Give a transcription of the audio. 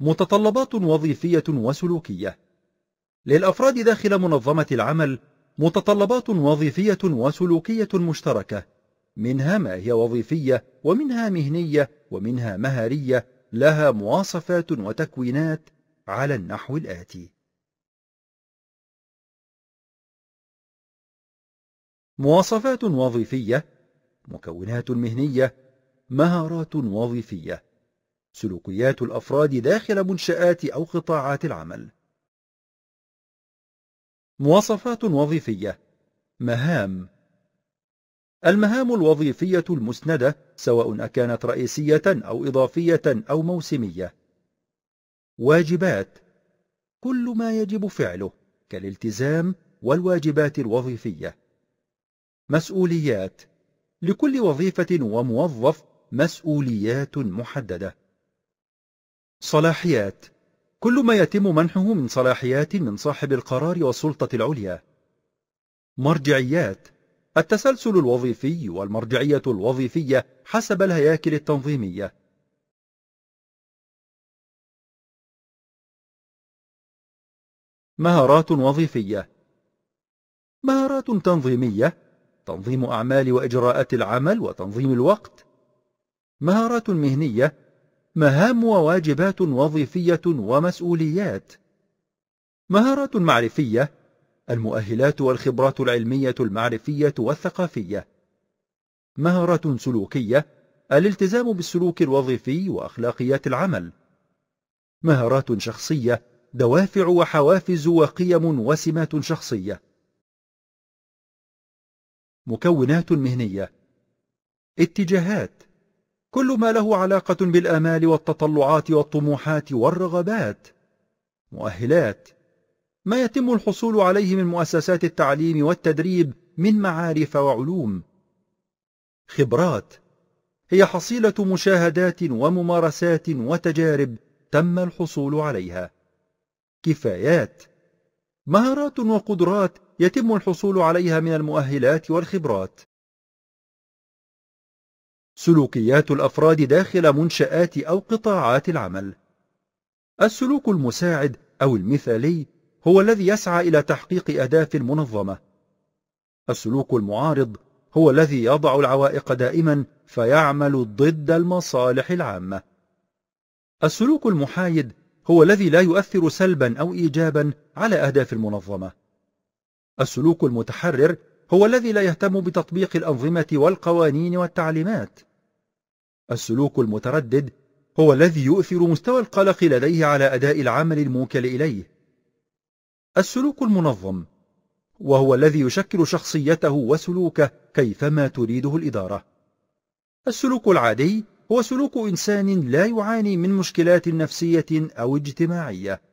متطلبات وظيفية وسلوكية للأفراد داخل منظمة العمل متطلبات وظيفية وسلوكية مشتركة منها ما هي وظيفية ومنها مهنية ومنها مهارية لها مواصفات وتكوينات على النحو الآتي مواصفات وظيفية مكونات مهنية مهارات وظيفية سلوكيات الأفراد داخل منشآت أو قطاعات العمل مواصفات وظيفية مهام المهام الوظيفية المسندة سواء أكانت رئيسية أو إضافية أو موسمية واجبات كل ما يجب فعله كالالتزام والواجبات الوظيفية مسؤوليات لكل وظيفة وموظف مسؤوليات محددة صلاحيات كل ما يتم منحه من صلاحيات من صاحب القرار والسلطة العليا مرجعيات التسلسل الوظيفي والمرجعية الوظيفية حسب الهياكل التنظيمية مهارات وظيفية مهارات تنظيمية تنظيم أعمال وإجراءات العمل وتنظيم الوقت مهارات مهنية مهام وواجبات وظيفية ومسؤوليات مهارات معرفية المؤهلات والخبرات العلمية المعرفية والثقافية مهارات سلوكية الالتزام بالسلوك الوظيفي وأخلاقيات العمل مهارات شخصية دوافع وحوافز وقيم وسمات شخصية مكونات مهنية اتجاهات كل ما له علاقة بالآمال والتطلعات والطموحات والرغبات مؤهلات ما يتم الحصول عليه من مؤسسات التعليم والتدريب من معارف وعلوم خبرات هي حصيلة مشاهدات وممارسات وتجارب تم الحصول عليها كفايات مهارات وقدرات يتم الحصول عليها من المؤهلات والخبرات سلوكيات الأفراد داخل منشآت أو قطاعات العمل السلوك المساعد أو المثالي هو الذي يسعى إلى تحقيق أهداف المنظمة السلوك المعارض هو الذي يضع العوائق دائما فيعمل ضد المصالح العامة السلوك المحايد هو الذي لا يؤثر سلبا أو إيجابا على أهداف المنظمة السلوك المتحرر هو الذي لا يهتم بتطبيق الأنظمة والقوانين والتعليمات السلوك المتردد هو الذي يؤثر مستوى القلق لديه على أداء العمل الموكل إليه السلوك المنظم وهو الذي يشكل شخصيته وسلوكه كيفما تريده الإدارة السلوك العادي هو سلوك إنسان لا يعاني من مشكلات نفسية أو اجتماعية